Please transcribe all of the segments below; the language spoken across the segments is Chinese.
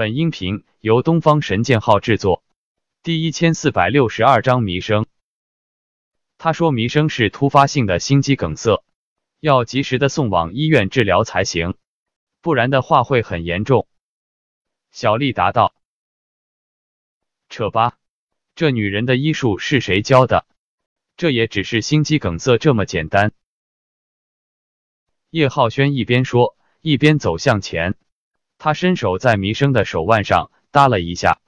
本音频由东方神剑号制作，第一千四百六十二章迷生。他说：“迷生是突发性的心肌梗塞，要及时的送往医院治疗才行，不然的话会很严重。”小丽答道：“扯吧，这女人的医术是谁教的？这也只是心肌梗塞这么简单。”叶浩轩一边说，一边走向前。他伸手在弥生的手腕上搭了一下，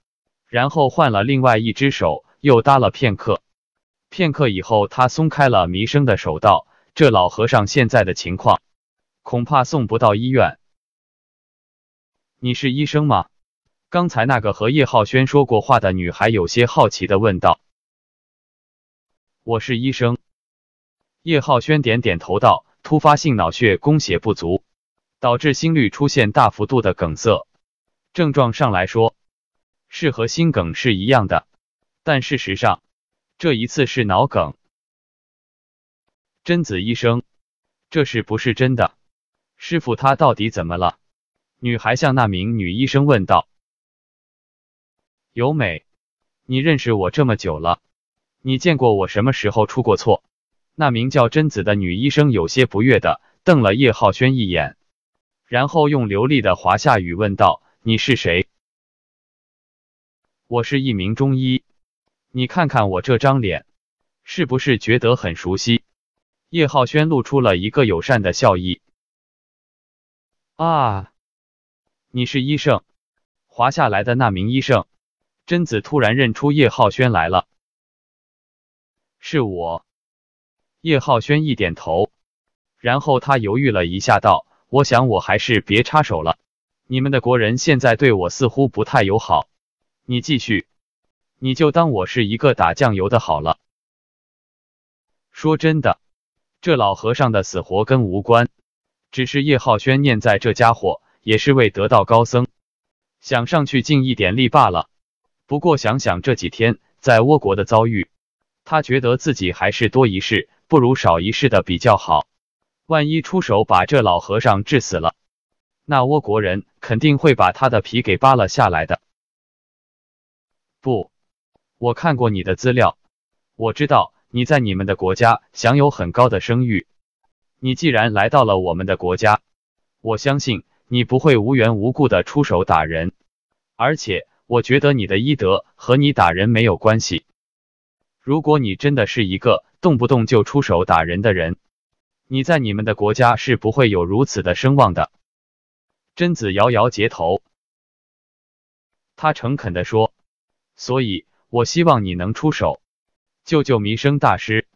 然后换了另外一只手又搭了片刻。片刻以后，他松开了弥生的手，道：“这老和尚现在的情况，恐怕送不到医院。”“你是医生吗？”刚才那个和叶浩轩说过话的女孩有些好奇的问道。“我是医生。”叶浩轩点点头道：“突发性脑血供血不足。”导致心率出现大幅度的梗塞，症状上来说是和心梗是一样的，但事实上这一次是脑梗。贞子医生，这是不是真的？师傅他到底怎么了？女孩向那名女医生问道。由美，你认识我这么久了，你见过我什么时候出过错？那名叫贞子的女医生有些不悦的瞪了叶浩轩一眼。然后用流利的华夏语问道：“你是谁？”“我是一名中医。”“你看看我这张脸，是不是觉得很熟悉？”叶浩轩露出了一个友善的笑意。“啊，你是医圣，华夏来的那名医圣。”贞子突然认出叶浩轩来了。“是我。”叶浩轩一点头，然后他犹豫了一下，道。我想，我还是别插手了。你们的国人现在对我似乎不太友好。你继续，你就当我是一个打酱油的好了。说真的，这老和尚的死活跟无关，只是叶浩轩念在这家伙也是位得道高僧，想上去尽一点力罢了。不过想想这几天在倭国的遭遇，他觉得自己还是多一事不如少一事的比较好。万一出手把这老和尚治死了，那倭国人肯定会把他的皮给扒了下来的。不，我看过你的资料，我知道你在你们的国家享有很高的声誉。你既然来到了我们的国家，我相信你不会无缘无故的出手打人，而且我觉得你的医德和你打人没有关系。如果你真的是一个动不动就出手打人的人，你在你们的国家是不会有如此的声望的，贞子摇摇街头，他诚恳的说：“所以我希望你能出手，救救弥生大师，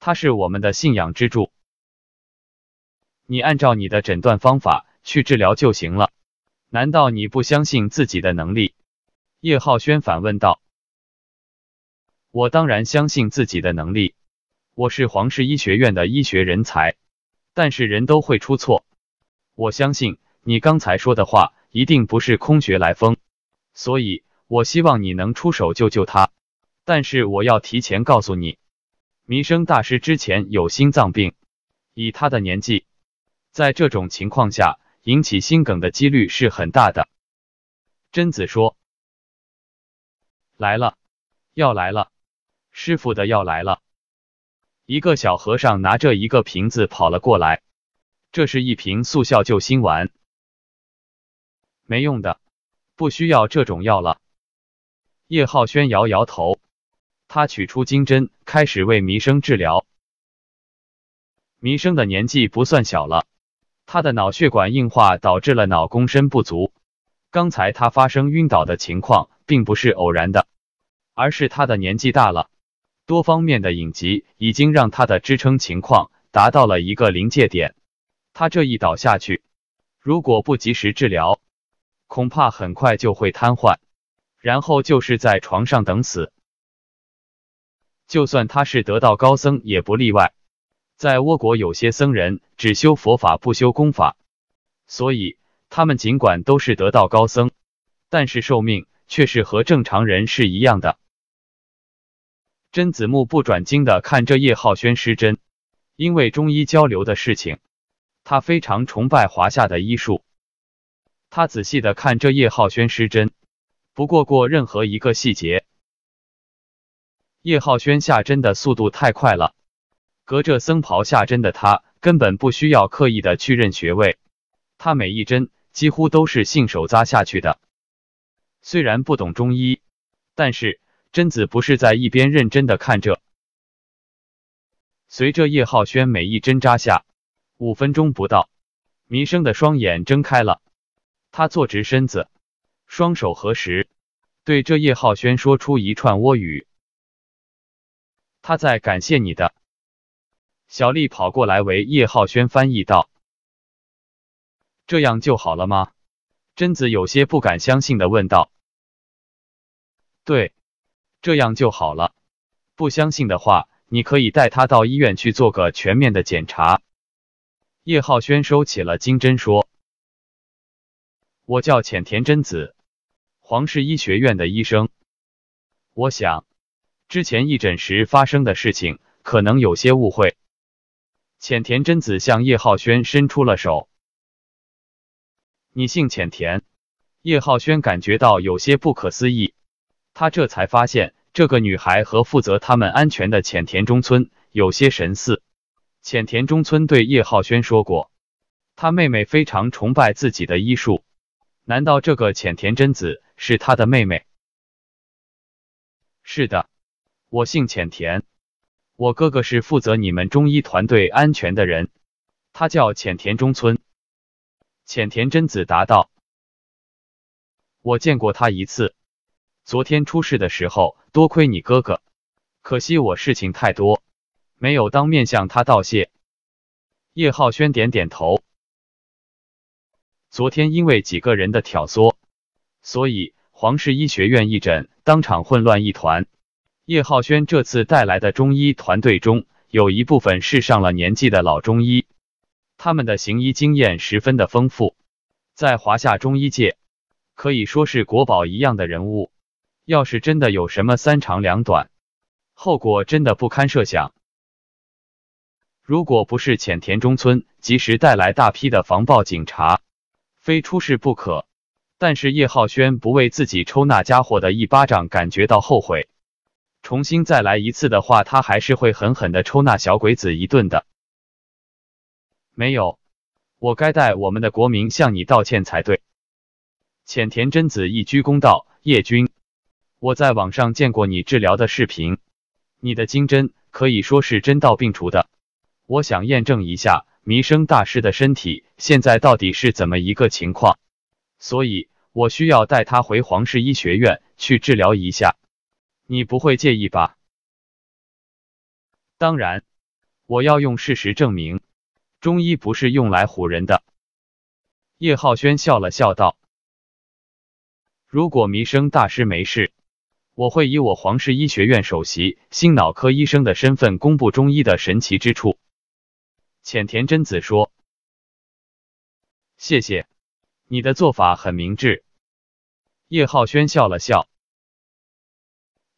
他是我们的信仰支柱。你按照你的诊断方法去治疗就行了。难道你不相信自己的能力？”叶浩轩反问道。“我当然相信自己的能力。”我是皇室医学院的医学人才，但是人都会出错。我相信你刚才说的话一定不是空穴来风，所以我希望你能出手救救他。但是我要提前告诉你，弥生大师之前有心脏病，以他的年纪，在这种情况下引起心梗的几率是很大的。贞子说：“来了，要来了，师傅的药来了。”一个小和尚拿着一个瓶子跑了过来，这是一瓶速效救心丸。没用的，不需要这种药了。叶浩轩摇摇头，他取出金针，开始为弥生治疗。弥生的年纪不算小了，他的脑血管硬化导致了脑供身不足。刚才他发生晕倒的情况并不是偶然的，而是他的年纪大了。多方面的隐疾已经让他的支撑情况达到了一个临界点，他这一倒下去，如果不及时治疗，恐怕很快就会瘫痪，然后就是在床上等死。就算他是得道高僧也不例外。在倭国有些僧人只修佛法不修功法，所以他们尽管都是得道高僧，但是寿命却是和正常人是一样的。贞子目不转睛的看着叶浩轩施针，因为中医交流的事情，他非常崇拜华夏的医术。他仔细的看着叶浩轩施针，不过过任何一个细节，叶浩轩下针的速度太快了。隔着僧袍下针的他根本不需要刻意的去认穴位，他每一针几乎都是信手扎下去的。虽然不懂中医，但是。贞子不是在一边认真的看着，随着叶浩轩每一针扎下，五分钟不到，弥生的双眼睁开了，他坐直身子，双手合十，对着叶浩轩说出一串窝语。他在感谢你的。小丽跑过来为叶浩轩翻译道：“这样就好了吗？”贞子有些不敢相信的问道：“对。”这样就好了。不相信的话，你可以带他到医院去做个全面的检查。叶浩轩收起了金针，说：“我叫浅田真子，皇室医学院的医生。我想，之前义诊时发生的事情可能有些误会。”浅田真子向叶浩轩伸出了手：“你姓浅田？”叶浩轩感觉到有些不可思议。他这才发现，这个女孩和负责他们安全的浅田中村有些神似。浅田中村对叶浩轩说过，他妹妹非常崇拜自己的医术。难道这个浅田真子是他的妹妹？是的，我姓浅田，我哥哥是负责你们中医团队安全的人，他叫浅田中村。浅田真子答道：“我见过他一次。”昨天出事的时候，多亏你哥哥。可惜我事情太多，没有当面向他道谢。叶浩轩点点头。昨天因为几个人的挑唆，所以皇室医学院义诊当场混乱一团。叶浩轩这次带来的中医团队中，有一部分是上了年纪的老中医，他们的行医经验十分的丰富，在华夏中医界可以说是国宝一样的人物。要是真的有什么三长两短，后果真的不堪设想。如果不是浅田中村及时带来大批的防暴警察，非出事不可。但是叶浩轩不为自己抽那家伙的一巴掌感觉到后悔，重新再来一次的话，他还是会狠狠的抽那小鬼子一顿的。没有，我该带我们的国民向你道歉才对。浅田真子一鞠躬道：“叶君。”我在网上见过你治疗的视频，你的金针可以说是针到病除的。我想验证一下弥生大师的身体现在到底是怎么一个情况，所以我需要带他回皇室医学院去治疗一下。你不会介意吧？当然，我要用事实证明，中医不是用来唬人的。叶浩轩笑了笑道：“如果弥生大师没事。”我会以我皇室医学院首席心脑科医生的身份公布中医的神奇之处。”浅田真子说，“谢谢，你的做法很明智。”叶浩轩笑了笑，“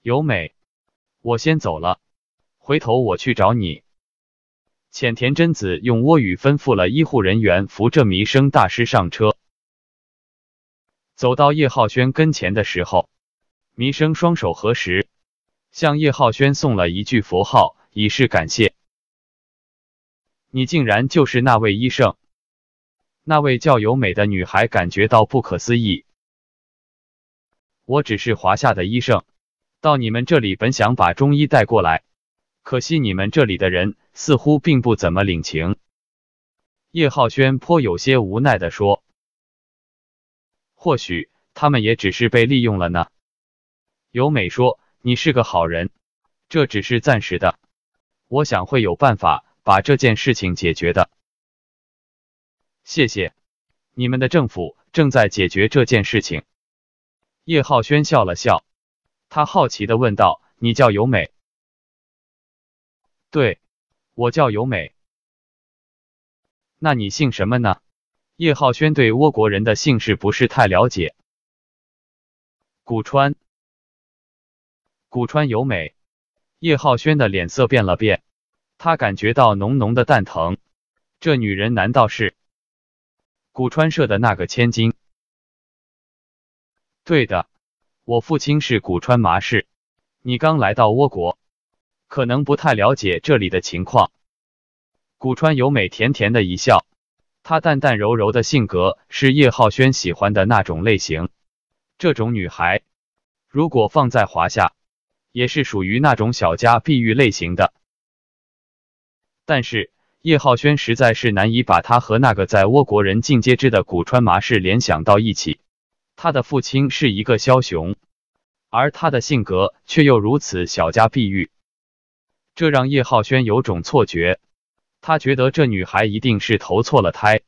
由美，我先走了，回头我去找你。”浅田真子用窝语吩咐了医护人员扶着弥生大师上车。走到叶浩轩跟前的时候。弥生双手合十，向叶浩轩送了一句佛号，以示感谢。你竟然就是那位医圣！那位叫尤美的女孩感觉到不可思议。我只是华夏的医生，到你们这里本想把中医带过来，可惜你们这里的人似乎并不怎么领情。叶浩轩颇有些无奈的说：“或许他们也只是被利用了呢。”由美说：“你是个好人，这只是暂时的。我想会有办法把这件事情解决的。谢谢，你们的政府正在解决这件事情。”叶浩轩笑了笑，他好奇地问道：“你叫由美？”“对，我叫由美。”“那你姓什么呢？”叶浩轩对倭国人的姓氏不是太了解。古川。古川由美，叶浩轩的脸色变了变，他感觉到浓浓的蛋疼。这女人难道是古川社的那个千金？对的，我父亲是古川麻氏。你刚来到倭国，可能不太了解这里的情况。古川由美甜甜的一笑，她淡淡柔柔的性格是叶浩轩喜欢的那种类型。这种女孩，如果放在华夏，也是属于那种小家碧玉类型的，但是叶浩轩实在是难以把他和那个在倭国人尽皆知的古川麻世联想到一起。他的父亲是一个枭雄，而他的性格却又如此小家碧玉，这让叶浩轩有种错觉，他觉得这女孩一定是投错了胎。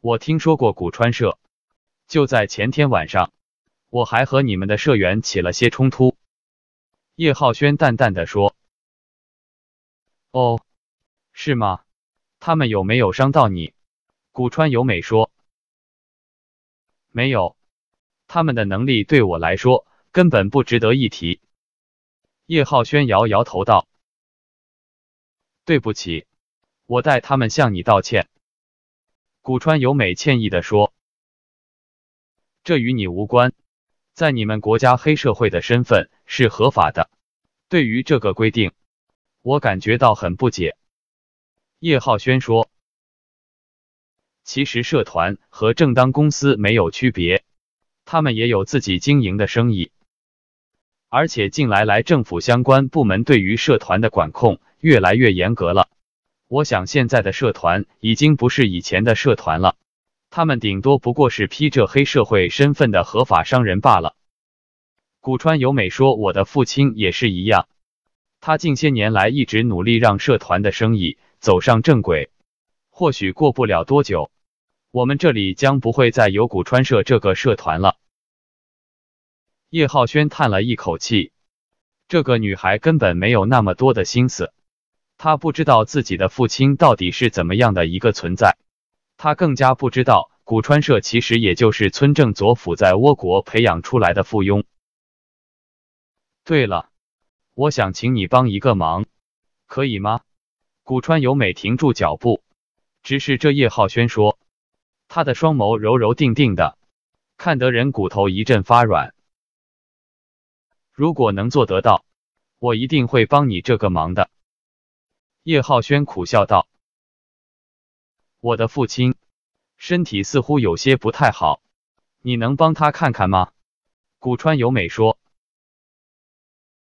我听说过古川社，就在前天晚上。我还和你们的社员起了些冲突，叶浩轩淡淡的说。哦，是吗？他们有没有伤到你？古川由美说。没有，他们的能力对我来说根本不值得一提。叶浩轩摇摇头道。对不起，我代他们向你道歉。古川由美歉意的说。这与你无关。在你们国家，黑社会的身份是合法的。对于这个规定，我感觉到很不解。叶浩轩说：“其实社团和正当公司没有区别，他们也有自己经营的生意。而且近来来，政府相关部门对于社团的管控越来越严格了。我想，现在的社团已经不是以前的社团了。”他们顶多不过是披着黑社会身份的合法商人罢了。”古川由美说，“我的父亲也是一样，他近些年来一直努力让社团的生意走上正轨。或许过不了多久，我们这里将不会再有古川社这个社团了。”叶浩轩叹了一口气：“这个女孩根本没有那么多的心思，她不知道自己的父亲到底是怎么样的一个存在。”他更加不知道，古川社其实也就是村正左辅在倭国培养出来的附庸。对了，我想请你帮一个忙，可以吗？古川由美停住脚步，直视这叶浩轩，说：“他的双眸柔柔定定的，看得人骨头一阵发软。如果能做得到，我一定会帮你这个忙的。”叶浩轩苦笑道。我的父亲，身体似乎有些不太好，你能帮他看看吗？古川由美说。